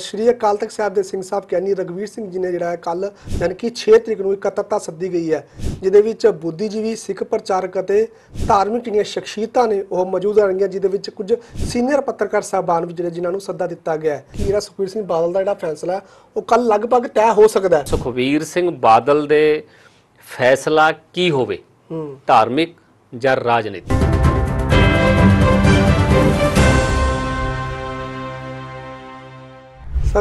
ਸ਼੍ਰੀ ਅਕਾਲ ਤਖਤ ਸਾਹਿਬ ਦੇ ਸਿੰਘ ਸਾਹਿਬ ਕੈਨੀ ਰਗਵੀਰ ਸਿੰਘ ਜੀ ਨੇ ਜਿਹੜਾ ਹੈ ਕੱਲ ਯਾਨੀ ਕਿ 6 ਤਰੀਕ ਨੂੰ ਇਕੱਤਰਤਾ ਸੱਦੀ ਗਈ ਹੈ ਜਿਹਦੇ ਵਿੱਚ ਬੁੱਧੀਜੀਵੀ ਸਿੱਖ ਪ੍ਰਚਾਰਕ ਅਤੇ ਧਾਰਮਿਕ ਜਿਹੜੀਆਂ ਸ਼ਖਸੀਅਤਾਂ ਨੇ ਉਹ ਮੌਜੂਦ ਰਹਿਣਗੀਆਂ ਜਿਹਦੇ ਵਿੱਚ ਕੁਝ ਸੀਨੀਅਰ ਪੱਤਰਕਾਰ ਸਾਹਿਬਾਨ ਵੀ ਜਿਹੜੇ ਜਿਨ੍ਹਾਂ ਨੂੰ ਸੱਦਾ ਦਿੱਤਾ ਗਿਆ ਹੈ ਕਿ ਜਿਹੜਾ ਸੁਖਵੀਰ ਸਿੰਘ ਬਾਦਲ ਦਾ ਜਿਹੜਾ ਫੈਸਲਾ ਉਹ ਕੱਲ ਲਗਭਗ ਤੈਅ ਹੋ ਸਕਦਾ ਹੈ ਸੁਖਵੀਰ ਸਿੰਘ ਬਾਦਲ ਦੇ ਫੈਸਲਾ ਕੀ ਹੋਵੇ ਧਾਰਮਿਕ ਜਾਂ ਰਾਜਨੀਤਿਕ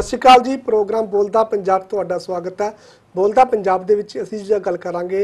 ਸਤਿ ਸ਼੍ਰੀ ਅਕਾਲ ਜੀ ਪ੍ਰੋਗਰਾਮ ਬੋਲਦਾ ਪੰਜਾਬ ਤੁਹਾਡਾ ਸਵਾਗਤ ਹੈ ਬੋਲਦਾ ਪੰਜਾਬ ਦੇ ਵਿੱਚ ਅਸੀਂ ਜਿਹੜਾ ਗੱਲ ਕਰਾਂਗੇ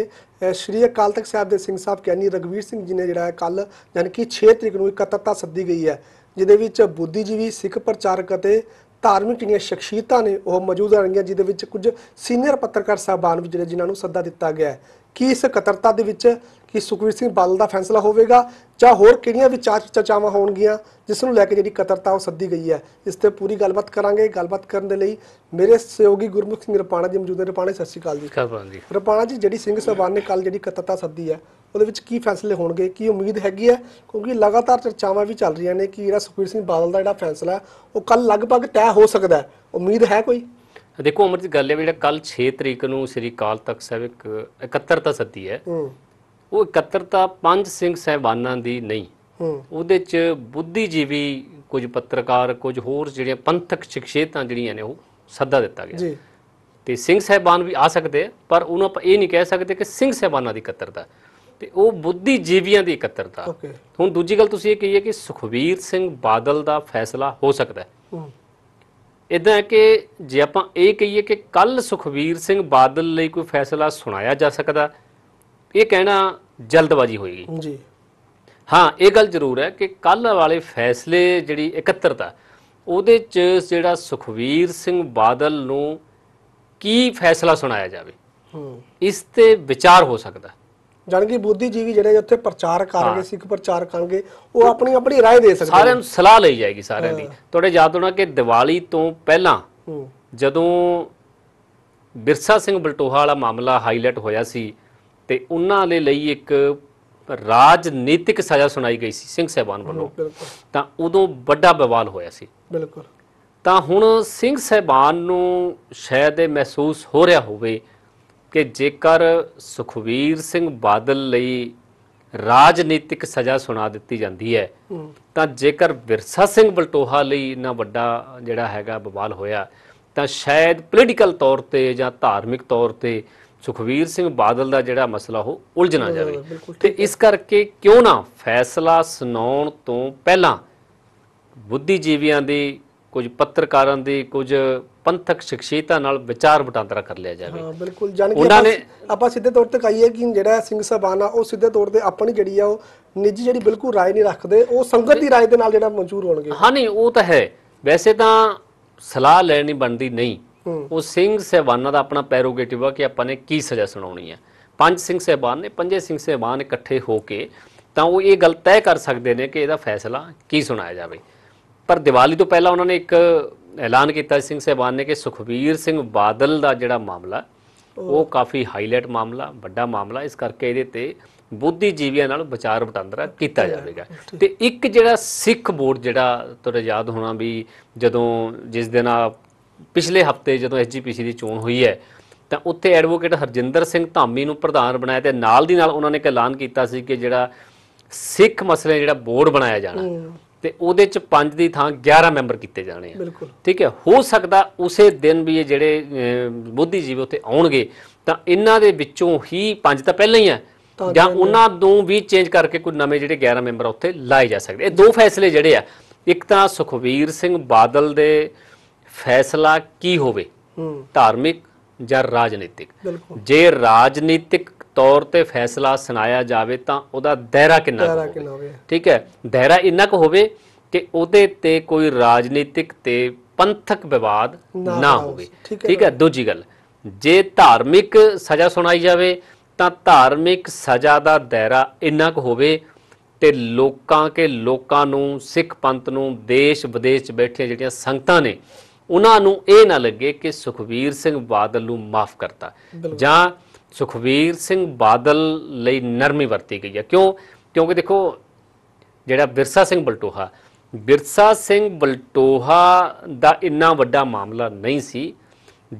ਸ਼੍ਰੀ ਅਕਾਲ ਤਖਤ ਸਾਹਿਬ ਦੇ ਸਿੰਘ ਸਾਹਿਬ ਗਿਆਨੀ ਰਗਵੀਰ ਸਿੰਘ ਜੀ ਨੇ ਜਿਹੜਾ ਹੈ ਕੱਲ ਯਾਨੀ ਕਿ 6 ਤਰੀਕ ਨੂੰ ਇਕੱਤਰਤਾ ਸੱਦੀ ਗਈ ਹੈ ਜਿਹਦੇ ਵਿੱਚ ਬੁੱਧੀਜੀਵੀ ਸਿੱਖ ਪ੍ਰਚਾਰਕ ਅਤੇ ਧਾਰਮਿਕ ਜਿਹੜੀਆਂ ਸ਼ਖਸੀਅਤਾਂ ਨੇ ਉਹ ਮੌਜੂਦ ਰਹਿਣਗੀਆਂ ਜਿਹਦੇ ਵਿੱਚ ਕੁਝ ਸੀਨੀਅਰ ਪੱਤਰਕਾਰ ਸਾਹਿਬਾਨ ਵੀ ਜਿਹੜੇ ਜਿਨ੍ਹਾਂ ਨੂੰ ਸੱਦਾ ਦਿੱਤਾ ਗਿਆ ਹੈ ਕੀ ਇਸ ਇਕੱਤਰਤਾ ਦੇ ਵਿੱਚ ਕਿ ਸੁਖਵੀਰ ਸਿੰਘ ਬਾਦਲ ਦਾ ਫੈਸਲਾ ਹੋਵੇਗਾ ਜਾਂ ਹੋਰ ਕਿਹੜੀਆਂ ਵਿਚਾਰ ਚਰਚਾਵਾਂ ਹੋਣਗੀਆਂ ਜਿਸ ਨੂੰ ਲੈ ਕੇ ਜਿਹੜੀ ਕਤਰਤਾ ਉਹ ਸੱਦੀ ਗਈ ਹੈ ਇਸ ਤੇ ਪੂਰੀ ਗੱਲਬਾਤ ਕਰਾਂਗੇ ਗੱਲਬਾਤ ਕਰਨ ਦੇ ਲਈ ਮੇਰੇ ਸਹਿਯੋਗੀ ਗੁਰਮੁਖ ਸਿੰਘ ਰਪਾਣਾ ਜੀ ਮੌਜੂਦ ਨੇ ਰਪਾਣਾ ਸਤਿ ਸ਼੍ਰੀ ਅਕਾਲ ਜੀ ਰਪਾਣਾ ਜੀ ਜਿਹੜੀ ਸਿੰਘ ਸਭਾ ਨੇ ਕੱਲ ਜਿਹੜੀ ਕਤਰਤਾ ਸੱਦੀ ਹੈ ਉਹਦੇ ਵਿੱਚ ਕੀ ਫੈਸਲੇ ਹੋਣਗੇ ਕੀ ਉਮੀਦ ਹੈਗੀ ਹੈ ਕਿਉਂਕਿ ਲਗਾਤਾਰ ਚਰਚਾਵਾਂ ਵੀ ਚੱਲ ਰਹੀਆਂ ਨੇ ਕਿ ਜਿਹੜਾ ਸੁਖਵੀਰ ਸਿੰਘ ਬਾਦਲ ਦਾ ਜਿਹੜਾ ਫੈਸਲਾ ਉਹ ਕੱਲ ਲਗਭਗ ਤੈਅ ਹੋ ਸਕਦਾ ਹੈ ਉਮੀਦ ਹੈ ਕੋਈ ਦੇਖੋ ਅਮਰਜੀਤ ਗੱਲ ਹੈ ਜਿਹੜਾ ਕੱਲ 6 ਤਰੀਕ ਨੂੰ ਸ੍ਰੀ ਕਾਲ ਤਖਤ ਸਾਹਿਬ ਇੱਕ 71 ਸੱਦੀ ਹੈ ਉਹ ਇਕੱਤਰਤਾ ਪੰਜ ਸਿੰਘ ਸਹਿਬਾਨਾਂ ਦੀ ਨਹੀਂ ਉਹਦੇ ਚ ਬੁੱਧੀਜੀਵੀ ਕੁਝ ਪੱਤਰਕਾਰ ਕੁਝ ਹੋਰ ਜਿਹੜੀਆਂ ਪੰਥਕ ਸ਼ਖਸੀਅਤਾਂ ਜਿਹੜੀਆਂ ਨੇ ਉਹ ਸੱਦਾ ਦਿੱਤਾ ਗਿਆ ਜੀ ਤੇ ਸਿੰਘ ਸਹਿਬਾਨ ਵੀ ਆ ਸਕਦੇ ਪਰ ਉਹਨਾਂ ਆਪਾਂ ਇਹ ਨਹੀਂ ਕਹਿ ਸਕਦੇ ਕਿ ਸਿੰਘ ਸਹਿਬਾਨਾਂ ਦੀ ਇਕੱਤਰਤਾ ਤੇ ਉਹ ਬੁੱਧੀਜੀਵੀਆਂ ਦੀ ਇਕੱਤਰਤਾ ਹੁਣ ਦੂਜੀ ਗੱਲ ਤੁਸੀਂ ਇਹ ਕਹੀਏ ਕਿ ਸੁਖਵੀਰ ਸਿੰਘ ਬਾਦਲ ਦਾ ਫੈਸਲਾ ਹੋ ਸਕਦਾ ਹੈ ਇਦਾਂ ਕਿ ਜੇ ਆਪਾਂ ਇਹ ਕਹੀਏ ਕਿ ਕੱਲ ਸੁਖਵੀਰ ਸਿੰਘ ਬਾਦਲ ਲਈ ਕੋਈ ਫੈਸਲਾ ਸੁਣਾਇਆ ਜਾ ਸਕਦਾ ਇਹ ਕਹਿਣਾ ਜਲਦਬਾਜ਼ੀ ਹੋਏਗੀ ਜੀ ਹਾਂ ਇਹ ਗੱਲ ਜ਼ਰੂਰ ਹੈ ਕਿ ਕੱਲ ਵਾਲੇ ਫੈਸਲੇ ਜਿਹੜੀ 71 ਉਹਦੇ ਚ ਜਿਹੜਾ ਸੁਖਵੀਰ ਸਿੰਘ ਬਾਦਲ ਨੂੰ ਕੀ ਫੈਸਲਾ ਸੁਣਾਇਆ ਜਾਵੇ ਹੂੰ ਇਸ ਤੇ ਵਿਚਾਰ ਹੋ ਸਕਦਾ ਜਾਣ ਕਿ ਬੁੱਧੀ ਜੀਵੀ ਜਿਹੜੇ ਉੱਥੇ ਪ੍ਰਚਾਰ ਕਰਨਗੇ ਸਿੱਖ ਪ੍ਰਚਾਰ ਕਰਨਗੇ ਉਹ ਆਪਣੀ ਆਪਣੀ رائے ਦੇ ਸਕਦੇ ਸਾਰਿਆਂ ਨੂੰ ਸਲਾਹ ਲਈ ਜਾਏਗੀ ਸਾਰਿਆਂ ਦੀ ਤੁਹਾਡੇ ਯਾਦ ਹੋਣਾ ਕਿ ਦੀਵਾਲੀ ਤੋਂ ਪਹਿਲਾਂ ਜਦੋਂ ਬਿਰਸਾ ਸਿੰਘ ਬਲਟੋਹਾ ਵਾਲਾ ਮਾਮਲਾ ਹਾਈਲਾਈਟ ਹੋਇਆ ਸੀ ਤੇ ਉਹਨਾਂ ਦੇ ਲਈ ਇੱਕ ਰਾਜਨੀਤਿਕ ਸਜ਼ਾ ਸੁਣਾਈ ਗਈ ਸੀ ਸਿੰਘ ਸਹਿਬਾਨ ਵੱਲੋਂ ਤਾਂ ਉਦੋਂ ਵੱਡਾ ਬਵਾਲ ਹੋਇਆ ਸੀ ਬਿਲਕੁਲ ਤਾਂ ਹੁਣ ਸਿੰਘ ਸਹਿਬਾਨ ਨੂੰ ਸ਼ਾਇਦ ਇਹ ਮਹਿਸੂਸ ਹੋ ਰਿਹਾ ਹੋਵੇ ਕਿ ਜੇਕਰ ਸੁਖਵੀਰ ਸਿੰਘ ਬਾਦਲ ਲਈ ਰਾਜਨੀਤਿਕ ਸਜ਼ਾ ਸੁਣਾ ਦਿੱਤੀ ਜਾਂਦੀ ਹੈ ਤਾਂ ਜੇਕਰ ਵਿਰਸਾ ਸਿੰਘ ਬਲਟੋਹਾ ਲਈ ਇਨਾ ਵੱਡਾ ਜਿਹੜਾ ਹੈਗਾ ਬਵਾਲ ਹੋਇਆ ਤਾਂ ਸ਼ਾਇਦ ਪੋਲੀਟੀਕਲ ਤੌਰ ਤੇ ਜਾਂ ਧਾਰਮਿਕ ਤੌਰ ਤੇ ਸੁਖਵੀਰ ਸਿੰਘ ਬਾਦਲ ਦਾ ਜਿਹੜਾ ਮਸਲਾ ਉਹ ਉਲਝ ਨਾ ਜਾਵੇ ਤੇ ਇਸ ਕਰਕੇ ਕਿਉਂ ਨਾ ਫੈਸਲਾ ਸੁਣਾਉਣ ਤੋਂ ਪਹਿਲਾਂ ਬੁੱਧੀਜੀਵੀਆਂ ਦੀ ਕੁਝ ਪੱਤਰਕਾਰਾਂ ਦੀ ਕੁਝ ਪੰਥਕ ਸ਼ਖਸੀਅਤਾਂ ਨਾਲ ਵਿਚਾਰ ਵਟਾਂਦਰਾ ਕਰ ਲਿਆ ਜਾਵੇ ਹਾਂ ਬਿਲਕੁਲ ਜਾਨਕਿ ਉਹਨਾਂ ਨੇ ਆਪਾਂ ਸਿੱਧੇ ਤੌਰ ਤੇ ਕਹੀਏ ਕਿ ਜਿਹੜਾ ਸਿੰਘ ਸਭਾਨਾ ਉਹ ਸਿੱਧੇ ਤੌਰ ਤੇ ਆਪਣੀ ਜਿਹੜੀ ਆ ਉਹ ਨਿੱਜੀ ਜਿਹੜੀ ਬਿਲਕੁਲ رائے ਨਹੀਂ ਰੱਖਦੇ ਉਹ ਸੰਗਤ ਦੀ رائے ਦੇ ਨਾਲ ਜਿਹੜਾ ਮਨਜ਼ੂਰ ਹੋਣਗੇ ਹਾਂ ਨਹੀਂ ਉਹ ਤਾਂ ਹੈ ਵੈਸੇ ਤਾਂ ਸਲਾਹ ਲੈਣੀ ਬਣਦੀ ਨਹੀਂ ਉਹ ਸਿੰਘ ਸਹਿਬਾਨਾਂ ਦਾ ਆਪਣਾ ਪੈਰੋਗੇਟਿਵ ਆ ਕਿ ਆਪਾਂ ਨੇ ਕੀ ਸਜ਼ਾ ਸੁਣਾਉਣੀ ਹੈ ਪੰਜ ਸਿੰਘ ਸਹਿਬਾਨ ਨੇ ਪੰਜੇ ਸਿੰਘ ਸਹਿਬਾਨ ਇਕੱਠੇ ਹੋ ਕੇ ਤਾਂ ਉਹ ਇਹ ਗੱਲ ਤੈਅ ਕਰ ਸਕਦੇ ਨੇ ਕਿ ਇਹਦਾ ਫੈਸਲਾ ਕੀ ਸੁਣਾਇਆ ਜਾਵੇ ਪਰ ਦੀਵਾਲੀ ਤੋਂ ਪਹਿਲਾਂ ਉਹਨਾਂ ਨੇ ਇੱਕ ਐਲਾਨ ਕੀਤਾ ਸਿੰਘ ਸਹਿਬਾਨ ਨੇ ਕਿ ਸੁਖਵੀਰ ਸਿੰਘ ਬਾਦਲ ਦਾ ਜਿਹੜਾ ਮਾਮਲਾ ਉਹ ਕਾਫੀ ਹਾਈਲਾਈਟ ਮਾਮਲਾ ਵੱਡਾ ਮਾਮਲਾ ਇਸ ਕਰਕੇ ਇਹਦੇ ਤੇ ਬੁੱਧੀਜੀਵੀਆਂ ਨਾਲ ਵਿਚਾਰ ਵਟਾਂਦਰਾ ਕੀਤਾ ਜਾਵੇਗਾ ਤੇ ਇੱਕ ਜਿਹੜਾ ਸਿੱਖ ਬੋਰਡ ਜਿਹੜਾ ਤੁਹਾਨੂੰ ਯਾਦ ਹੋਣਾ ਵੀ ਜਦੋਂ ਜਿਸ ਦਿਨ ਆ ਪਿਛਲੇ ਹਫਤੇ ਜਦੋਂ ਐਸਜੀਪੀਸੀ ਦੀ ਚੋਣ ਹੋਈ ਹੈ ਤਾਂ ਉੱਥੇ ਐਡਵੋਕੇਟ ਹਰਜਿੰਦਰ ਸਿੰਘ ਧਾਮੀ ਨੂੰ ਪ੍ਰਧਾਨ ਬਣਾਇਆ ਤੇ ਨਾਲ ਦੀ ਨਾਲ ਉਹਨਾਂ ਨੇ ਐਲਾਨ ਕੀਤਾ ਸੀ ਕਿ ਜਿਹੜਾ ਸਿੱਖ ਮਸਲੇ ਜਿਹੜਾ ਬੋਰਡ ਬਣਾਇਆ ਜਾਣਾ ਤੇ ਉਹਦੇ ਚ 5 ਦੀ ਥਾਂ 11 ਮੈਂਬਰ ਕੀਤੇ ਜਾਣੇ ਆ ਠੀਕ ਹੈ ਹੋ ਸਕਦਾ ਉਸੇ ਦਿਨ ਵੀ ਇਹ ਜਿਹੜੇ ਬੁੱਧੀ ਜੀ ਉੱਥੇ ਆਉਣਗੇ ਤਾਂ ਇਹਨਾਂ ਦੇ ਵਿੱਚੋਂ ਹੀ 5 ਤਾਂ ਪਹਿਲਾਂ ਹੀ ਆ ਜਾਂ ਉਹਨਾਂ ਤੋਂ ਵੀ ਚੇਂਜ ਕਰਕੇ ਕੋਈ ਨਵੇਂ ਜਿਹੜੇ 11 ਮੈਂਬਰ ਉੱਥੇ ਲਾਏ ਜਾ ਸਕਦੇ ਇਹ ਦੋ ਫੈਸਲੇ ਜਿਹੜੇ ਆ ਇੱਕ ਤਾਂ ਸੁਖਵੀਰ ਸਿੰਘ ਬਾਦਲ ਦੇ ਫੈਸਲਾ ਕੀ ਹੋਵੇ ਧਾਰਮਿਕ ਜਾਂ ਰਾਜਨੀਤਿਕ ਜੇ ਰਾਜਨੀਤਿਕ ਤੌਰ ਤੇ ਫੈਸਲਾ ਸੁਣਾਇਆ ਜਾਵੇ ਤਾਂ ਉਹਦਾ ਦਾਇਰਾ ਕਿੰਨਾ ਹੋਵੇ ਠੀਕ ਹੈ ਦਾਇਰਾ ਇੰਨਾ ਕੁ ਹੋਵੇ ਕਿ ਉਹਦੇ ਤੇ ਕੋਈ ਰਾਜਨੀਤਿਕ ਤੇ ਪੰਥਕ ਵਿਵਾਦ ਨਾ ਹੋਵੇ ਠੀਕ ਹੈ ਦੂਜੀ ਗੱਲ ਜੇ ਧਾਰਮਿਕ ਸਜ਼ਾ ਸੁਣਾਈ ਜਾਵੇ ਤਾਂ ਧਾਰਮਿਕ ਸਜ਼ਾ ਦਾ ਦਾਇਰਾ ਇੰਨਾ ਕੁ ਹੋਵੇ ਤੇ ਲੋਕਾਂ ਕੇ ਲੋਕਾਂ ਨੂੰ ਸਿੱਖ ਪੰਥ ਨੂੰ ਦੇਸ਼ ਵਿਦੇਸ਼ 'ਚ ਬੈਠੇ ਜਿਹੜੀਆਂ ਸੰਗਤਾਂ ਨੇ ਉਹਨਾਂ ਨੂੰ ਇਹ ਨਾ ਲੱਗੇ ਕਿ ਸੁਖਵੀਰ ਸਿੰਘ ਬਾਦਲ ਨੂੰ ਮਾਫ ਕਰਤਾ ਜਾਂ ਸੁਖਵੀਰ ਸਿੰਘ ਬਾਦਲ ਲਈ ਨਰਮੀ ਵਰਤੀ ਗਈ ਹੈ ਕਿਉਂ ਕਿਉਂਕਿ ਦੇਖੋ ਜਿਹੜਾ ਬਿਰਸਾ ਸਿੰਘ ਬਲਟੋਹਾ ਬਿਰਸਾ ਸਿੰਘ ਬਲਟੋਹਾ ਦਾ ਇੰਨਾ ਵੱਡਾ ਮਾਮਲਾ ਨਹੀਂ ਸੀ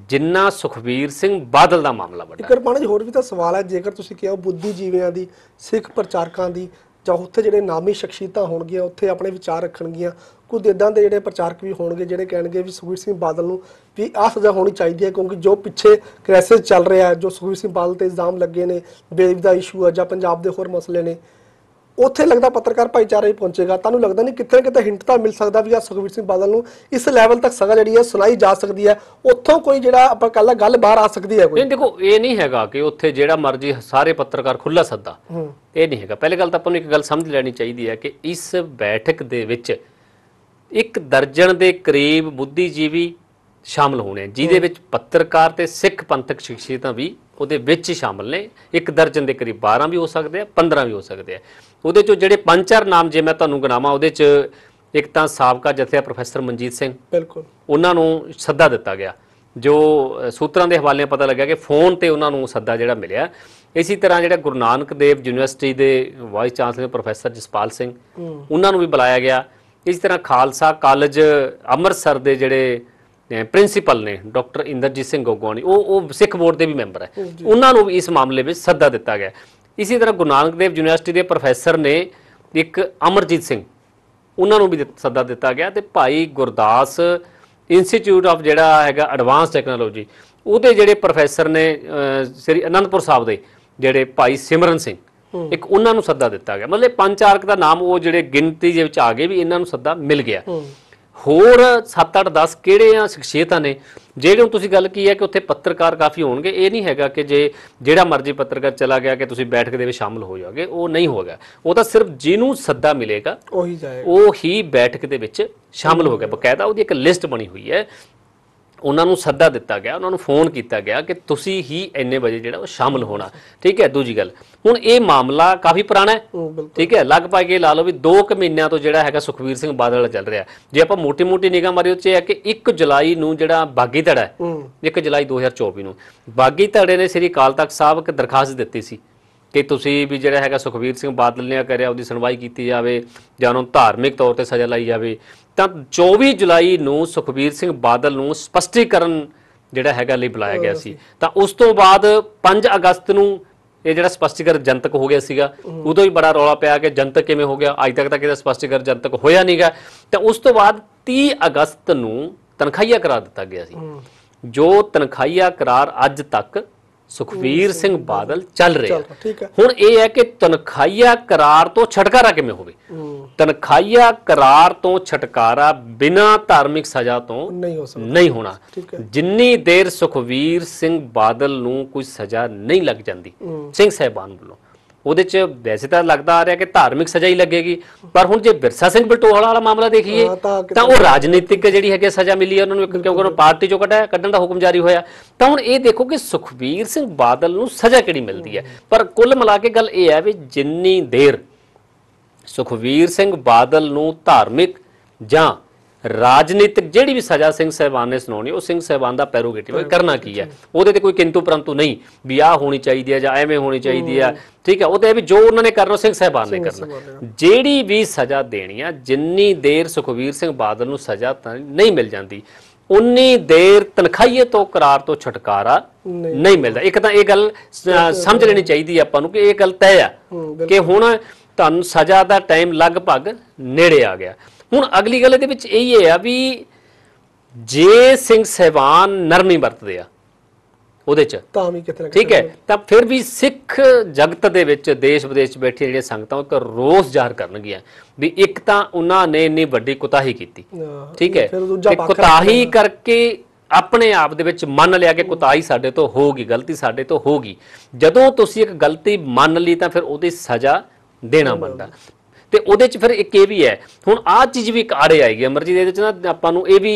ਜਿੰਨਾ ਸੁਖਵੀਰ ਸਿੰਘ ਬਾਦਲ ਦਾ ਮਾਮਲਾ ਵੱਡਾ ਕਿਰਪਾਣਾ ਜੀ ਹੋਰ ਵੀ ਤਾਂ ਸਵਾਲ ਹੈ ਜੇਕਰ ਤੁਸੀਂ ਕਿਹਾ ਬੁੱਧੀ ਜੀਵਿਆਂ ਦੀ ਸਿੱਖ ਪ੍ਰਚਾਰਕਾਂ ਦੀ ਜਾਂ ਉੱਥੇ ਜਿਹੜੇ ਨਾਮੀ ਸ਼ਖਸੀਅਤਾਂ ਹੋਣਗੀਆਂ ਉੱਥੇ ਆਪਣੇ ਵਿਚਾਰ ਰੱਖਣਗੀਆਂ ਕੁਝ ਇਦਾਂ ਦੇ ਜਿਹੜੇ ਪ੍ਰਚਾਰਕ ਵੀ ਹੋਣਗੇ ਜਿਹੜੇ ਕਹਿਣਗੇ ਵੀ ਸੁਖਵੀਰ ਸਿੰਘ ਬਾਦਲ ਨੂੰ ਵੀ ਆਹ ਸਜ਼ਾ ਹੋਣੀ ਚਾਹੀਦੀ ਹੈ ਕਿਉਂਕਿ ਜੋ ਪਿੱਛੇ ਕ੍ਰੈਸਿਸ ਚੱਲ ਰਿਹਾ ਹੈ ਜੋ ਸੁਖਵੀਰ ਸਿੰਘ ਬਾਦਲ ਤੇ ਇਲਜ਼ਾਮ ਲੱਗੇ ਨੇ ਬੇਦ ਦਾ ਇਸ਼ੂ ਆ ਜਾਂ ਪੰਜਾਬ ਦੇ ਹੋਰ ਮਸਲੇ ਨੇ ਉੱਥੇ ਲੱਗਦਾ ਪੱਤਰਕਾਰ ਭਾਈਚਾਰਾ ਹੀ ਪਹੁੰਚੇਗਾ ਤੁਹਾਨੂੰ ਲੱਗਦਾ ਨਹੀਂ ਕਿਤੇ ਕਿਤੇ ਹਿੰਟ ਤਾਂ ਮਿਲ ਸਕਦਾ ਵੀ ਆ ਸੁਖਵੀਰ ਸਿੰਘ ਬਾਦਲ ਨੂੰ ਇਸ ਲੈਵਲ ਤੱਕ ਸਜ਼ਾ ਜਿਹੜੀ ਹੈ ਸੁਣਾਈ ਜਾ ਸਕਦੀ ਹੈ ਉੱਥੋਂ ਕੋਈ ਜਿਹੜਾ ਆਪਾਂ ਕੱਲਾ ਗੱਲ ਬਾਹਰ ਆ ਸਕਦੀ ਹੈ ਕੋਈ ਨਹੀਂ ਦੇਖੋ ਇਹ ਨਹੀਂ ਹੈਗਾ ਕਿ ਉੱਥੇ ਜਿਹੜਾ ਮਰਜ਼ੀ ਸਾਰੇ ਪੱਤਰਕਾਰ ਖੁੱਲਾ ਸੱਦਾ ਇਹ ਨਹੀਂ ਹੈਗਾ ਪਹਿਲੇ ਗੱਲ ਤਾਂ ਆਪਾਂ ਨੂੰ ਇੱਕ ਗੱਲ ਸਮਝ ਲੈਣੀ ਚਾਹੀਦੀ ਹੈ ਕਿ ਇਸ ਬੈਠਕ ਦੇ ਵਿੱਚ ਇੱਕ ਦਰਜਨ ਦੇ ਕਰੀਬ ਬੁੱਧੀਜੀਵੀ ਸ਼ਾਮਲ ਹੋਣੇ ਜਿਹਦੇ ਵਿੱਚ ਪੱਤਰਕਾਰ ਤੇ ਸਿੱਖ ਪੰਥਕ ਸ਼ਖਸੀਅਤਾਂ ਵੀ ਉਹਦੇ ਵਿੱਚ ਸ਼ਾਮਲ ਨੇ ਇੱਕ ਦਰਜਨ ਦੇ ਕਰੀਬ 12 ਵੀ ਹੋ ਸਕਦੇ ਆ 15 ਵੀ ਹੋ ਸਕਦੇ ਆ ਉਹਦੇ ਚੋਂ ਜਿਹੜੇ ਪੰਜ ਚਾਰ ਨਾਮ ਜੇ ਮੈਂ ਤੁਹਾਨੂੰ ਗਿਣਾਵਾਂ ਉਹਦੇ ਚ ਇੱਕ ਤਾਂ ਸਾਬਕਾ ਜਥਿਆ ਪ੍ਰੋਫੈਸਰ ਮਨਜੀਤ ਸਿੰਘ ਬਿਲਕੁਲ ਉਹਨਾਂ ਨੂੰ ਸੱਦਾ ਦਿੱਤਾ ਗਿਆ ਜੋ ਸੂਤਰਾਂ ਦੇ ਹਵਾਲੇ ਪਤਾ ਲੱਗਿਆ ਕਿ ਫੋਨ ਤੇ ਉਹਨਾਂ ਨੂੰ ਸੱਦਾ ਜਿਹੜਾ ਮਿਲਿਆ ਇਸੇ ਤਰ੍ਹਾਂ ਜਿਹੜਾ ਗੁਰੂ ਨਾਨਕ ਦੇਵ ਯੂਨੀਵਰਸਿਟੀ ਦੇ vice chancellor professor Jaspal Singh ਉਹਨਾਂ ਨੂੰ ਵੀ ਬੁਲਾਇਆ ਗਿਆ ਇਸ ਤਰ੍ਹਾਂ ਖਾਲਸਾ ਕਾਲਜ ਅੰਮ੍ਰਿਤਸਰ ਦੇ ਜਿਹੜੇ ਪ੍ਰਿੰਸੀਪਲ ਨੇ ਡਾਕਟਰ ਇੰਦਰਜੀਤ ਸਿੰਘ ਗੋਗਵਾਨੀ ਉਹ ਉਹ ਸਿੱਖ ਬੋਰਡ ਦੇ ਵੀ ਮੈਂਬਰ ਹੈ ਉਹਨਾਂ ਨੂੰ ਵੀ ਇਸ ਮਾਮਲੇ ਵਿੱਚ ਸੱਦਾ ਦਿੱਤਾ ਗਿਆ ਇਸੇ ਤਰ੍ਹਾਂ ਗੁਰੂ ਨਾਨਕ ਦੇਵ ਯੂਨੀਵਰਸਿਟੀ ਦੇ ਪ੍ਰੋਫੈਸਰ ਨੇ ਇੱਕ ਅਮਰਜੀਤ ਸਿੰਘ ਉਹਨਾਂ ਨੂੰ ਵੀ ਸੱਦਾ ਦਿੱਤਾ ਗਿਆ ਤੇ ਭਾਈ ਗੁਰਦਾਸ ਇੰਸਟੀਚਿਊਟ ਆਫ ਜਿਹੜਾ ਹੈਗਾ ਐਡਵਾਂਸ ਟੈਕਨੋਲੋਜੀ ਉਹਦੇ ਜਿਹੜੇ ਪ੍ਰੋਫੈਸਰ ਨੇ ਸ੍ਰੀ ਅਨੰਦਪੁਰ ਸਾਹਿਬ ਦੇ ਜਿਹੜੇ ਭਾਈ ਸਿਮਰਨ ਸਿੰਘ ਇੱਕ ਉਹਨਾਂ ਨੂੰ ਸੱਦਾ ਦਿੱਤਾ ਗਿਆ ਮਤਲਬ ਪੰਜ ਚਾਰਕ ਦਾ ਨਾਮ ਉਹ ਜਿਹੜੇ ਗਿਣਤੀ ਦੇ ਵਿੱਚ ਆ ਗਏ ਵੀ ਇਹਨਾਂ ਨੂੰ ਸੱਦਾ ਮਿਲ ਗਿਆ ਹੋਰ 7-8 10 ਕਿਹੜੇ ਆ ਸ਼ਖਸੀਅਤਾਂ ਨੇ ਜਿਹੜੇ ਤੁਸੀਂ ਗੱਲ ਕੀ ਹੈ ਕਿ ਉੱਥੇ ਪੱਤਰਕਾਰ ਕਾਫੀ ਹੋਣਗੇ ਇਹ ਨਹੀਂ ਹੈਗਾ ਕਿ ਜੇ ਜਿਹੜਾ ਮਰਜ਼ੀ ਪੱਤਰਕਾਰ ਚਲਾ ਗਿਆ ਕਿ ਤੁਸੀਂ ਬੈਠਕ ਦੇ ਵਿੱਚ ਸ਼ਾਮਲ ਹੋ ਜਾਓਗੇ ਉਹ ਨਹੀਂ ਹੋਗਾ ਉਹ ਤਾਂ ਸਿਰਫ ਜਿਹਨੂੰ ਸੱਦਾ ਮਿਲੇਗਾ ਉਹੀ ਜਾਏਗਾ ਉਹ ਹੀ ਬੈਠਕ ਦੇ ਵਿੱਚ ਸ਼ਾਮਲ ਹੋਗਾ ਬਕਾਇਦਾ ਉਹਦੀ ਇੱਕ ਲਿਸਟ ਬਣੀ ਹੋਈ ਹੈ ਉਹਨਾਂ ਨੂੰ ਸੱਦਾ ਦਿੱਤਾ ਗਿਆ ਉਹਨਾਂ ਨੂੰ ਫੋਨ ਕੀਤਾ ਗਿਆ ਕਿ ਤੁਸੀਂ ਹੀ ਇੰਨੇ ਵਜੇ ਜਿਹੜਾ ਉਹ ਸ਼ਾਮਲ ਹੋਣਾ ਠੀਕ ਹੈ ਦੂਜੀ ਗੱਲ ਹੁਣ ਇਹ ਮਾਮਲਾ ਕਾਫੀ ਪੁਰਾਣਾ ਹੈ ਠੀਕ ਹੈ ਲਗਭਗ ਇਹ ਲਾ ਲਓ ਵੀ 2 ਕੁ ਮਹੀਨਿਆਂ ਤੋਂ ਜਿਹੜਾ ਹੈਗਾ ਸੁਖਵੀਰ ਸਿੰਘ ਬਾਦਲ ਚੱਲ ਰਿਹਾ ਜੇ ਆਪਾਂ ਮੋਟੀ-ਮੋਟੀ ਨਿਗਾਹ ਮਾਰੀ ਉੱਤੇ ਹੈ ਕਿ 1 ਜੁਲਾਈ ਨੂੰ ਜਿਹੜਾ ਬਾਗੀ ਧੜਾ ਹੈ 1 ਜੁਲਾਈ 2024 ਨੂੰ ਬਾਗੀ ਧੜੇ ਨੇ ਸ੍ਰੀ ਅਕਾਲ ਤਖਤ ਸਾਹਿਬ ਇੱਕ ਦਰਖਾਸਤ ਦਿੱਤੀ ਸੀ ਕਿ ਤੁਸੀਂ ਵੀ ਜਿਹੜਾ ਹੈਗਾ ਸੁਖਵੀਰ ਸਿੰਘ ਬਾਦਲ ਨੇ ਕਰਿਆ ਉਹਦੀ ਸੁਣਵਾਈ ਕੀਤੀ ਜਾਵੇ ਜਾਂ ਉਹਨੂੰ ਧਾਰਮਿਕ ਤੌਰ ਤੇ ਸਜ਼ਾ ਲਈ ਜਾਵੇ ਤਾਂ 24 ਜੁਲਾਈ ਨੂੰ ਸੁਖਵੀਰ ਸਿੰਘ ਬਾਦਲ ਨੂੰ ਸਪਸ਼ਟੀਕਰਨ ਜਿਹੜਾ ਹੈਗਾ ਲਈ ਬੁਲਾਇਆ ਗਿਆ ਸੀ ਤਾਂ ਉਸ ਤੋਂ ਬਾਅਦ 5 ਅਗਸਤ ਨੂੰ ਇਹ ਜਿਹੜਾ ਸਪਸ਼ਟੀਕਰਨ ਜਨਤਕ ਹੋ ਗਿਆ ਸੀਗਾ ਉਦੋਂ ਹੀ ਬੜਾ ਰੌਲਾ ਪਿਆ ਕਿ ਜਨਤਕ ਕਿਵੇਂ ਹੋ ਗਿਆ ਅੱਜ ਤੱਕ ਤਾਂ ਕਿਹਦਾ ਸਪਸ਼ਟੀਕਰਨ ਜਨਤਕ ਹੋਇਆ ਨਹੀਂਗਾ ਤਾਂ ਉਸ ਤੋਂ ਬਾਅਦ 30 ਅਗਸਤ ਨੂੰ ਤਨਖਾਹੀਆ ਕਰਾ ਦਿੱਤਾ ਗਿਆ ਸੀ ਜੋ ਤਨਖਾਹੀਆ ਕਰਾਰ ਅੱਜ ਤੱਕ ਸੁਖਵੀਰ ਸਿੰਘ ਬਾਦਲ ਚੱਲ ਰਿਹਾ ਹੁਣ ਇਹ ਹੈ ਕਿ ਤਨਖਾਈਆ ਕਰਾਰ ਤੋਂ ਛਟਕਾਰਾ ਕਿਵੇਂ ਹੋਵੇ ਤਨਖਾਈਆ ਕਰਾਰ ਤੋਂ ਛਟਕਾਰਾ ਬਿਨਾ ਧਾਰਮਿਕ ਸਜ਼ਾ ਤੋਂ ਨਹੀਂ ਹੋ ਸਕਦਾ ਨਹੀਂ ਹੋਣਾ ਜਿੰਨੀ ਦੇਰ ਸੁਖਵੀਰ ਸਿੰਘ ਬਾਦਲ ਨੂੰ ਕੋਈ ਸਜ਼ਾ ਨਹੀਂ ਲੱਗ ਜਾਂਦੀ ਸਿੰਘ ਸਹਿਬਾਨ ਵੱਲੋਂ ਉਹਦੇ ਚ ਵੈਸੇ ਤਾਂ ਲੱਗਦਾ ਆ ਰਿਹਾ ਕਿ ਧਾਰਮਿਕ ਸਜ਼ਾ ਹੀ ਲੱਗੇਗੀ ਪਰ ਹੁਣ ਜੇ ਬਿਰਸਾ ਸਿੰਘ ਬਲਟੋਹਲ ਵਾਲਾ ਮਾਮਲਾ ਦੇਖੀਏ ਤਾਂ ਉਹ ਰਾਜਨੀਤਿਕ ਜਿਹੜੀ ਹੈਗੀ ਸਜ਼ਾ ਮਿਲੀ ਹੈ ਉਹਨਾਂ ਨੂੰ ਕਿਉਂਕਿ ਉਹਨਾਂ ਪਾਰਟੀ ਚੋਂ ਕੱਢਿਆ ਕੱਢਣ ਦਾ ਹੁਕਮ ਜਾਰੀ ਹੋਇਆ ਤਾਂ ਹੁਣ ਇਹ ਦੇਖੋ ਕਿ ਸੁਖਵੀਰ ਸਿੰਘ ਬਾਦਲ ਨੂੰ ਸਜ਼ਾ ਕਿਹੜੀ ਮਿਲਦੀ ਹੈ ਪਰ ਕੁੱਲ ਮਿਲਾ ਕੇ ਗੱਲ ਇਹ ਹੈ ਵੀ ਜਿੰਨੀ ਦੇਰ ਸੁਖਵੀਰ ਸਿੰਘ ਬਾਦਲ ਨੂੰ ਧਾਰਮਿਕ ਜਾਂ ਰਾਜਨੀਤਿਕ ਜਿਹੜੀ ਵੀ ਸਜ਼ਾ ਸਿੰਘ ਸਹਿਬਾਨ ਨੇ ਸੁਣਾਉਣੀ ਉਹ ਸਿੰਘ ਸਹਿਬਾਨ ਦਾ ਪੈਰੋਗੇਟਿਵ ਹੈ ਕਰਨਾ ਕੀ ਹੈ ਉਹਦੇ ਤੇ ਕੋਈ ਕਿੰਤੂ ਪਰੰਤੂ ਨਹੀਂ ਵੀ ਆ ਹੋਣੀ ਚਾਹੀਦੀ ਹੈ ਜਾਂ ਐਵੇਂ ਹੋਣੀ ਚਾਹੀਦੀ ਹੈ ਠੀਕ ਹੈ ਉਹ ਤੇ ਵੀ ਜੋ ਉਹਨਾਂ ਨੇ ਕਰਨਾ ਸਿੰਘ ਸਹਿਬਾਨ ਨੇ ਕਰਨਾ ਜਿਹੜੀ ਵੀ ਸਜ਼ਾ ਦੇਣੀ ਆ ਜਿੰਨੀ ਦੇਰ ਸੁਖਵੀਰ ਸਿੰਘ ਬਾਦਲ ਨੂੰ ਸਜ਼ਾ ਨਹੀਂ ਮਿਲ ਜਾਂਦੀ ਉਨੀ ਦੇਰ ਤਨਖਾਈਏ ਤੋਂ ਕਰਾਰ ਤੋਂ ਛਟਕਾਰਾ ਨਹੀਂ ਮਿਲਦਾ ਇੱਕ ਤਾਂ ਇਹ ਗੱਲ ਸਮਝ ਲੈਣੀ ਚਾਹੀਦੀ ਆਪਾਂ ਨੂੰ ਕਿ ਇਹ ਗੱਲ ਤੈਅ ਆ ਕਿ ਹੁਣ ਤੁਹਾਨੂੰ ਸਜ਼ਾ ਦਾ ਟਾਈਮ ਲਗਭਗ ਨੇੜੇ ਆ ਗਿਆ ਹੁਣ ਅਗਲੀ ਗੱਲ ਇਹਦੇ ਵਿੱਚ ਇਹ ਹੀ ਹੈ ਵੀ ਜੇ ਸਿੰਘ ਸਹਿਬਾਨ ਨਰਮੀ ਵਰਤਦੇ ਆ ਉਹਦੇ ਚ ਤਾਂ ਵੀ ਕਿਤੇ ਠੀਕ ਹੈ ਤਾਂ ਫਿਰ ਵੀ ਸਿੱਖ ਜਗਤ ਦੇ ਵਿੱਚ ਦੇਸ਼ ਵਿਦੇਸ਼ ਚ ਬੈਠੇ ਜਿਹੜੇ ਸੰਗਤਾਂ ਉਹ ਇੱਕ ਰੋਸ ਜ਼ਾਹਰ ਕਰਨਗੀਆਂ ਵੀ ਇੱਕ ਤਾਂ ਉਹਨਾਂ ਨੇ ਇੰਨੀ ਵੱਡੀ ਕੁਤਾਹੀ ਕੀਤੀ ਠੀਕ ਹੈ ਤੇ ਕੁਤਾਹੀ ਕਰਕੇ ਆਪਣੇ ਆਪ ਦੇ ਵਿੱਚ ਮੰਨ ਲਿਆ ਕਿ ਕੁਤਾਹੀ ਸਾਡੇ ਤੋਂ ਹੋਗੀ ਗਲਤੀ ਸਾਡੇ ਤੋਂ ਹੋਗੀ ਜਦੋਂ ਤੁਸੀਂ ਇੱਕ ਗਲਤੀ ਮੰਨ ਲਈ ਤਾਂ ਫਿਰ ਉਹਦੀ ਸਜ਼ਾ ਦੇਣਾ ਬਣਦਾ ਤੇ ਉਹਦੇ ਚ ਫਿਰ ਇੱਕ ਇਹ ਵੀ ਹੈ ਹੁਣ ਆਹ ਚੀਜ਼ ਵੀ ਇੱਕ ਆੜੇ ਆਏਗੀ ਅਮਰਜੀਤ ਇਹਦੇ ਚ ਨਾ ਆਪਾਂ ਨੂੰ ਇਹ ਵੀ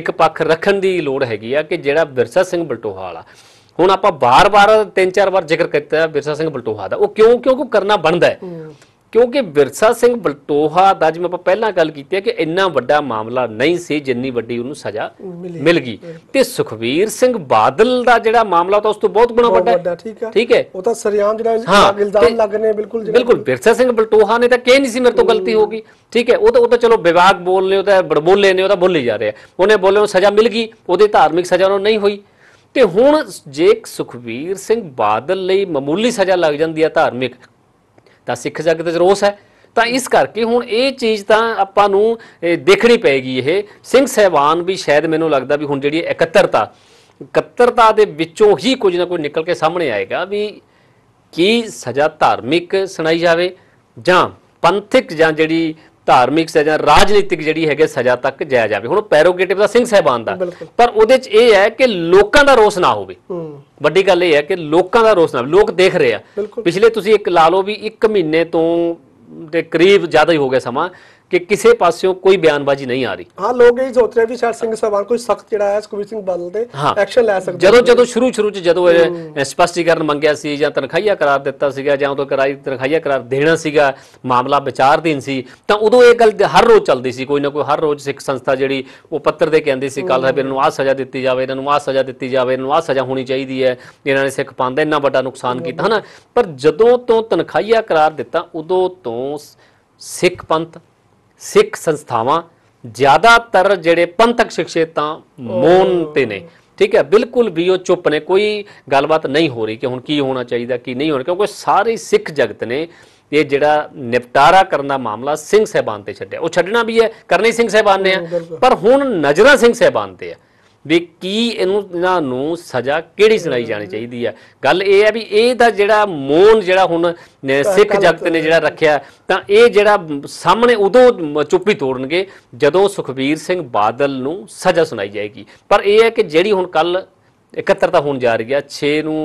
ਇੱਕ ਪੱਖ ਰੱਖਣ ਦੀ ਲੋੜ ਹੈਗੀ ਆ ਕਿ ਜਿਹੜਾ ਵਿਰਸਾ ਸਿੰਘ ਬਲਟੋਹਾ ਵਾਲਾ ਹੁਣ ਆਪਾਂ ਬਾਰ-ਬਾਰ ਤਿੰਨ ਚਾਰ ਵਾਰ ਜ਼ਿਕਰ ਕੀਤਾ ਵਿਰਸਾ ਸਿੰਘ ਬਲਟੋਹਾ ਦਾ ਉਹ ਕਿਉਂ ਕਿਉਂਕਿ ਕਰਨਾ ਬਣਦਾ ਹੈ ਕਿਉਂਕਿ ਵਿਰਸਾ ਸਿੰਘ ਬਲਟੋਹਾ ਦਾ ਜਿਵੇਂ ਆਪਾਂ ਪਹਿਲਾਂ ਗੱਲ ਕੀਤੀ ਹੈ ਕਿ ਇੰਨਾ ਵੱਡਾ ਮਾਮਲਾ ਨਹੀਂ ਸੀ ਜਿੰਨੀ ਵੱਡੀ ਉਹਨੂੰ ਸਜ਼ਾ ਮਿਲ ਗਈ ਤੇ ਸੁਖਵੀਰ ਸਿੰਘ ਬਾਦਲ ਦਾ ਜਿਹੜਾ ਮਾਮਲਾ ਤਾਂ ਉਸ ਤੋਂ ਬਹੁਤ ਗੁਣਾ ਵੱਡਾ ਹੈ ਠੀਕ ਹੈ ਉਹ ਤਾਂ ਸਰਿਆਮ ਜਿਹੜਾ ਇਲਜ਼ਾਮ ਲੱਗਨੇ ਬਿਲਕੁਲ ਬਿਲਕੁਲ ਵਿਰਸਾ ਸਿੰਘ ਬਲਟੋਹਾ ਨੇ ਤਾਂ ਕਹਿ ਨਹੀਂ ਸੀ ਮੇਰੇ ਤੋਂ ਗਲਤੀ ਹੋ ਗਈ ਠੀਕ ਹੈ ਉਹ ਤਾਂ ਉਹ ਤਾਂ ਚਲੋ ਵਿਵਾਦ ਬੋਲ ਲਿਓ ਤਾਂ ਬੜਬੋਲੇ ਨੇ ਉਹ ਤਾਂ ਬੋਲੀ ਜਾ ਰਿਹਾ ਉਹਨੇ ਬੋਲੇ ਉਹ ਸਜ਼ਾ ਮਿਲ ਗਈ ਉਹਦੇ ਧਾਰਮਿਕ ਸਜ਼ਾ ਉਹਨੂੰ ਨਹੀਂ ਹੋਈ ਤੇ ਹੁਣ ਜੇ ਸੁਖਵੀਰ ਸਿੰਘ ਬਾਦਲ ਲਈ ਮਾਮੂਲੀ ਸਜ਼ਾ ਲੱਗ ਜਾਂਦੀ ਹੈ ਧਾਰਮਿਕ ਤਾਂ ਸਿੱਖ ਜਗਤ 'ਚ ਰੋਸ ਹੈ ਤਾਂ ਇਸ ਕਰਕੇ ਹੁਣ ਇਹ ਚੀਜ਼ ਤਾਂ ਆਪਾਂ ਨੂੰ ਦੇਖਣੀ ਪੈਗੀ ਇਹ ਸਿੰਘ ਸਹਿਬਾਨ ਵੀ ਸ਼ਾਇਦ ਮੈਨੂੰ ਲੱਗਦਾ ਵੀ ਹੁਣ ਜਿਹੜੀ ਇਕੱਤਰਤਾ ਇਕੱਤਰਤਾ ਦੇ ਵਿੱਚੋਂ ਹੀ ਕੁਝ ਨਾ ਕੁਝ ਨਿਕਲ ਕੇ ਸਾਹਮਣੇ ਆਏਗਾ ਵੀ ਕੀ ਸਜ਼ਾ ਧਾਰਮਿਕ ਸੁਣਾਈ ਜਾਵੇ ਜਾਂ ਪੰਥਿਕ ਜਾਂ ਜਿਹੜੀ ਧਾਰਮਿਕ ਸਜ਼ਾ ਜਾਂ ਰਾਜਨੀਤਿਕ ਜਿਹੜੀ ਹੈਗੇ ਸਜ਼ਾ ਤੱਕ ਜਾਇਆ ਜਾਵੇ ਹੁਣ ਪੈਰੋਗੇਟਿਵ ਦਾ ਸਿੰਘ ਸਹਿਬਾਨ ਦਾ ਪਰ ਉਹਦੇ 'ਚ ਇਹ ਹੈ ਕਿ ਲੋਕਾਂ ਦਾ ਰੋਸ ਨਾ ਹੋਵੇ ਵੱਡੀ ਗੱਲ ਇਹ ਹੈ ਕਿ ਲੋਕਾਂ ਦਾ ਰੋਸ ਨਾ ਲੋਕ ਦੇਖ ਰਹੇ ਆ ਪਿਛਲੇ ਤੁਸੀਂ ਇੱਕ ਲਾ ਲਓ ਵੀ 1 ਮਹੀਨੇ ਤੋਂ ਦੇ ਕਰੀਬ ਜ਼ਿਆਦਾ ਹੀ ਹੋ ਗਿਆ ਸਮਾਂ ਕਿ ਕਿਸੇ ਪਾਸਿਓਂ ਕੋਈ ਬਿਆਨਬਾਜ਼ੀ ਨਹੀਂ ਆ ਰਹੀ ਹਾਂ ਲੋਕ ਇਹ ਸੋਚ ਰਹੇ ਵੀ ਸਰ ਸਿੰਘ ਸਵਾਨ ਕੋਈ ਸਖਤ ਜਿਹੜਾ ਹੈ ਸੁਖਵੀਰ ਸਿੰਘ ਬਾਦਲ ਤੇ ਐਕਸ਼ਨ ਲੈ ਸਕਦੇ ਜਦੋਂ ਜਦੋਂ ਸ਼ੁਰੂ ਸ਼ੁਰੂ ਚ ਜਦੋਂ ਸਪਸ਼ਟੀਕਰਨ ਮੰਗਿਆ ਸੀ ਜਾਂ ਤਨਖਾਹੀਆ ਕਰਾਰ ਦਿੱਤਾ ਸੀਗਾ ਜਾਂ ਉਦੋਂ ਕਰਾਈ ਤਨਖਾਹੀਆ ਕਰਾਰ ਦੇਣਾ ਸੀਗਾ ਮਾਮਲਾ ਵਿਚਾਰਧੀਨ ਸੀ ਤਾਂ ਉਦੋਂ ਇਹ ਗੱਲ ਹਰ ਰੋਜ਼ ਚੱਲਦੀ ਸੀ ਕੋਈ ਨਾ ਕੋਈ ਹਰ ਰੋਜ਼ ਸਿੱਖ ਸੰਸਥਾ ਜਿਹੜੀ ਉਹ ਪੱਤਰ ਦੇ ਕਹਿੰਦੀ ਸੀ ਕੱਲ੍ਹ ਹੈ ਇਹਨਾਂ ਨੂੰ ਆਹ ਸਜ਼ਾ ਦਿੱਤੀ ਜਾਵੇ ਇਹਨਾਂ ਨੂੰ ਆਹ ਸਜ਼ਾ ਦਿੱਤੀ ਜਾਵੇ ਇਹਨਾਂ ਨੂੰ ਆਹ ਸਜ਼ਾ ਹੋਣੀ ਚਾਹੀਦੀ ਹੈ ਇਹਨਾਂ ਨੇ ਸਿੱਖ ਪੰਥ ਇੰਨਾ ਵੱਡਾ ਨੁਕਸਾਨ ਕੀਤਾ ਹਨਾ ਪਰ ਜਦੋਂ ਤੋਂ ਤਨਖਾਹੀਆ ਕਰਾਰ ਦਿੱਤਾ ਉਦੋਂ ਤੋਂ ਸਿੱਖ ਪੰਥ ਸਿੱਖ ਸੰਸਥਾਵਾਂ ਜ਼ਿਆਦਾਤਰ ਜਿਹੜੇ ਪੰਥਕ ਤਾਂ ਮੌਨ ਤੇ ਨੇ ਠੀਕ ਹੈ ਬਿਲਕੁਲ ਵੀ ਉਹ ਚੁੱਪ ਨੇ ਕੋਈ ਗੱਲਬਾਤ ਨਹੀਂ ਹੋ ਰਹੀ ਕਿ ਹੁਣ ਕੀ ਹੋਣਾ ਚਾਹੀਦਾ ਕੀ ਨਹੀਂ ਹੋਣਾ ਕਿਉਂਕਿ ਸਾਰੇ ਸਿੱਖ ਜਗਤ ਨੇ ਇਹ ਜਿਹੜਾ ਨਿਪਟਾਰਾ ਕਰਨ ਦਾ ਮਾਮਲਾ ਸਿੰਘ ਸਹਿਬਾਨ ਤੇ ਛੱਡਿਆ ਉਹ ਛੱਡਣਾ ਵੀ ਹੈ ਕਰਨੀ ਸਿੰਘ ਸਹਿਬਾਨ ਨੇ ਆ ਪਰ ਹੁਣ ਨਜ਼ਰਾਂ ਸਿੰਘ ਸਹਿਬਾਨ ਤੇ ਆ ਵੀ ਕੀ ਇਹਨੂੰ ਇਹਨਾਂ ਨੂੰ ਸਜ਼ਾ ਕਿਹੜੀ ਸੁਣਾਈ ਜਾਣੀ ਚਾਹੀਦੀ ਆ ਗੱਲ ਇਹ ਹੈ ਵੀ ਇਹ ਦਾ ਜਿਹੜਾ ਮੋਨ ਜਿਹੜਾ ਹੁਣ ਸਿੱਖ ਜਗਤ ਨੇ ਜਿਹੜਾ ਰੱਖਿਆ ਤਾਂ ਇਹ ਜਿਹੜਾ ਸਾਹਮਣੇ ਉਦੋਂ ਚੁੱਪੀ ਤੋੜਨਗੇ ਜਦੋਂ ਸੁਖਵੀਰ ਸਿੰਘ ਬਾਦਲ ਨੂੰ ਸਜ਼ਾ ਸੁਣਾਈ ਜਾਏਗੀ ਪਰ ਇਹ ਹੈ ਕਿ ਜਿਹੜੀ ਹੁਣ ਕੱਲ 71 ਤਾਂ ਹੋਣ ਜਾ ਰਹੀ ਆ 6 ਨੂੰ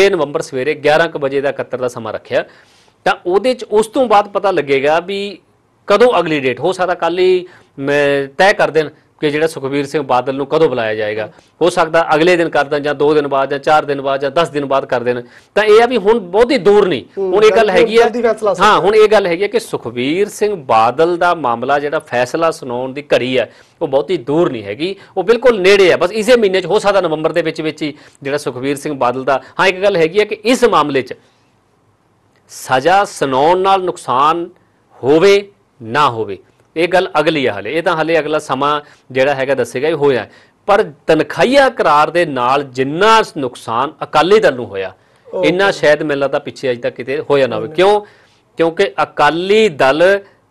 6 ਨਵੰਬਰ ਸਵੇਰੇ 11:00 ਵਜੇ ਦਾ 71 ਦਾ ਸਮਾਂ ਰੱਖਿਆ ਤਾਂ ਉਹਦੇ ਚ ਉਸ ਤੋਂ ਬਾਅਦ ਪਤਾ ਲੱਗੇਗਾ ਵੀ ਕਦੋਂ ਅਗਲੀ ਡੇਟ ਹੋ ਸਕਦਾ ਕੱਲ ਹੀ ਤੈਅ ਕਰ ਦੇਣ ਕਿ ਜਿਹੜਾ ਸੁਖਬੀਰ ਸਿੰਘ ਬਾਦਲ ਨੂੰ ਕਦੋਂ ਬੁਲਾਇਆ ਜਾਏਗਾ ਹੋ ਸਕਦਾ ਅਗਲੇ ਦਿਨ ਕਰ ਦਾਂ ਜਾਂ 2 ਦਿਨ ਬਾਅਦ ਜਾਂ 4 ਦਿਨ ਬਾਅਦ ਜਾਂ 10 ਦਿਨ ਬਾਅਦ ਕਰ ਦੇਣ ਤਾਂ ਇਹ ਆ ਵੀ ਹੁਣ ਬਹੁਤੀ ਦੂਰ ਨਹੀਂ ਹੁਣ ਇਹ ਗੱਲ ਹੈਗੀ ਆ ਹਾਂ ਹੁਣ ਇਹ ਗੱਲ ਹੈਗੀ ਆ ਕਿ ਸੁਖਬੀਰ ਸਿੰਘ ਬਾਦਲ ਦਾ ਮਾਮਲਾ ਜਿਹੜਾ ਫੈਸਲਾ ਸੁਣਾਉਣ ਦੀ ਘੜੀ ਆ ਉਹ ਬਹੁਤੀ ਦੂਰ ਨਹੀਂ ਹੈਗੀ ਉਹ ਬਿਲਕੁਲ ਨੇੜੇ ਆ ਬਸ ਇਸੇ ਮਹੀਨੇ 'ਚ ਹੋ ਸਕਦਾ ਨਵੰਬਰ ਦੇ ਵਿੱਚ ਵਿੱਚ ਹੀ ਜਿਹੜਾ ਸੁਖਬੀਰ ਸਿੰਘ ਬਾਦਲ ਦਾ ਹਾਂ ਇੱਕ ਗੱਲ ਹੈਗੀ ਆ ਕਿ ਇਸ ਮਾਮਲੇ 'ਚ ਸਜ਼ਾ ਸੁਣਾਉਣ ਨਾਲ ਨੁਕਸਾਨ ਹੋਵੇ ਨਾ ਹੋਵੇ ਇਹ ਗੱਲ ਅਗਲੀ ਆ ਹਲੇ ਇਹ ਤਾਂ ਹਲੇ ਅਗਲਾ ਸਮਾਂ ਜਿਹੜਾ ਹੈਗਾ ਦੱਸੇਗਾ ਇਹ ਹੋਇਆ ਪਰ ਤਨਖਾਈਆ ਕਰਾਰ ਦੇ ਨਾਲ ਜਿੰਨਾ ਨੁਕਸਾਨ ਅਕਾਲੀ ਦਲ ਨੂੰ ਹੋਇਆ ਇੰਨਾ ਸ਼ਾਇਦ ਮੈਨੂੰ ਲੱਗਦਾ ਪਿੱਛੇ ਅਜ ਤੱਕ ਕਿਤੇ ਹੋਇਆ ਨਾ ਹੋਵੇ ਕਿਉਂ ਕਿਉਂਕਿ ਅਕਾਲੀ ਦਲ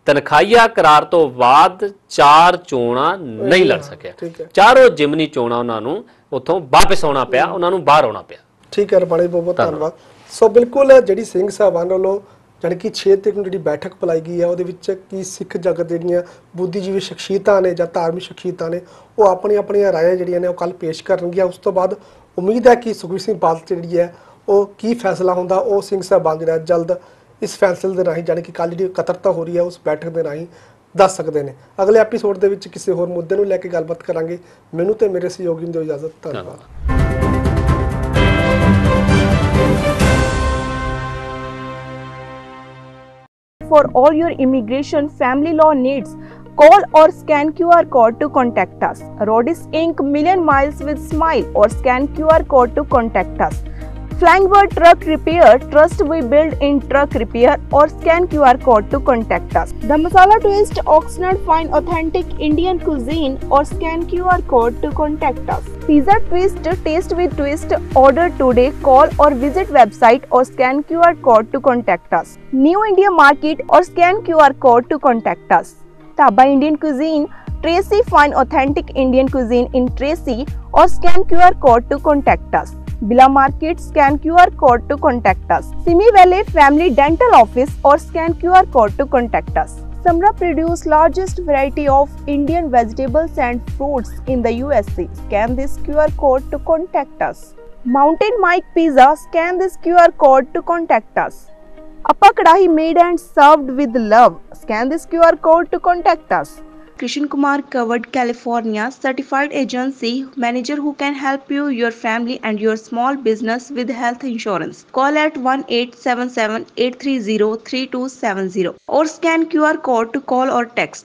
ਤਨਖਾਈਆ ਕਰਾਰ ਤੋਂ ਬਾਅਦ ਚਾਰ ਚੋਣਾਂ ਨਹੀਂ ਲੜ ਸਕਿਆ ਚਾਰੋ ਜਿਮਨੀ ਚੋਣਾਂ ਉਹਨਾਂ ਨੂੰ ਉੱਥੋਂ ਵਾਪਸ ਆਉਣਾ ਪਿਆ ਉਹਨਾਂ ਨੂੰ ਬਾਹਰ ਆਉਣਾ ਪਿਆ ਠੀਕ ਹੈ ਰਬਾਲੇ ਬਹੁਤ ਬਹੁਤ ਧੰਨਵਾਦ ਸੋ ਬਿਲਕੁਲ ਜਿਹੜੀ ਸਿੰਘ ਸਾਹਿਬਾਨ ਵੱਲੋਂ ਜਾਣੀ ਕਿ 6 ਤਰੀਕ ਨੂੰ ਜਿਹੜੀ ਬੈਠਕ ਪਲਾਈ ਗਈ ਹੈ ਉਹਦੇ ਵਿੱਚ ਕੀ ਸਿੱਖ ਜਗਤ ਜਿਹੜੀਆਂ ਬੁੱਧੀਜੀਵੀ ਸ਼ਖਸੀਅਤਾਂ ਨੇ ਜਾਂ ਧਾਰਮਿਕ ਸ਼ਖਸੀਅਤਾਂ ਨੇ ਉਹ ਆਪਣੀ ਆਪਣੀਆਂ ਰਾਏ ਜਿਹੜੀਆਂ ਨੇ ਉਹ ਕੱਲ ਪੇਸ਼ ਕਰਨਗੀਆਂ ਉਸ ਤੋਂ ਬਾਅਦ ਉਮੀਦ ਹੈ ਕਿ ਸੁਖਵੀਰ ਸਿੰਘ ਬਾਦਲ ਜਿਹੜੀ ਹੈ ਉਹ ਕੀ ਫੈਸਲਾ ਹੁੰਦਾ ਉਹ ਸਿੰਘ ਸਾਹਿਬ ਜਿਹੜਾ ਜਲਦ ਇਸ ਫੈਸਲੇ ਦੇ ਰਾਹੀਂ ਜਾਣੀ ਕਿ ਕੱਲ ਜਿਹੜੀ ਇਕੱਤਰਤਾ ਹੋ ਰਹੀ ਹੈ ਉਸ ਬੈਠਕ ਦੇ ਰਾਹੀਂ ਦੱਸ ਸਕਦੇ ਨੇ ਅਗਲੇ ਐਪੀਸੋਡ ਦੇ ਵਿੱਚ ਕਿਸੇ ਹੋਰ ਮੁੱਦੇ ਨੂੰ ਲੈ ਕੇ ਗੱਲਬਾਤ ਕਰਾਂਗੇ ਮੈਨੂੰ ਤੇ ਮੇਰੇ ਸਹਿਯੋਗੀ ਨੂੰ ਦਿਓ ਇਜਾਜ਼ਤ ਧੰਨਵਾਦ for all your immigration family law needs, call or scan QR code to contact us. Rodis Inc. Million Miles with Smile or scan QR code to contact us. Flying Bird Truck Repair Trust we build in truck repair or scan QR code to contact us. The Masala Twist Oxnard find authentic Indian cuisine or scan QR code to contact us. Pizza Twist Taste with Twist order today call or visit website or scan QR code to contact us. New India Market or scan QR code to contact us. Taba Indian Cuisine Tracy find authentic Indian cuisine in Tracy or scan QR code to contact us. Bila Market, scan QR code to contact us. Simi Valley Family Dental Office or scan QR code to contact us. Samra produce largest variety of Indian vegetables and fruits in the USA. Scan this QR code to contact us. Mountain Mike Pizza, scan this QR code to contact us. Appa Kadahi made and served with love. Scan this QR code to contact us. Krishan Kumar covered California certified agency manager who can help you, your family, and your small business with health insurance. Call at 1 877 830 3270 or scan QR code to call or text.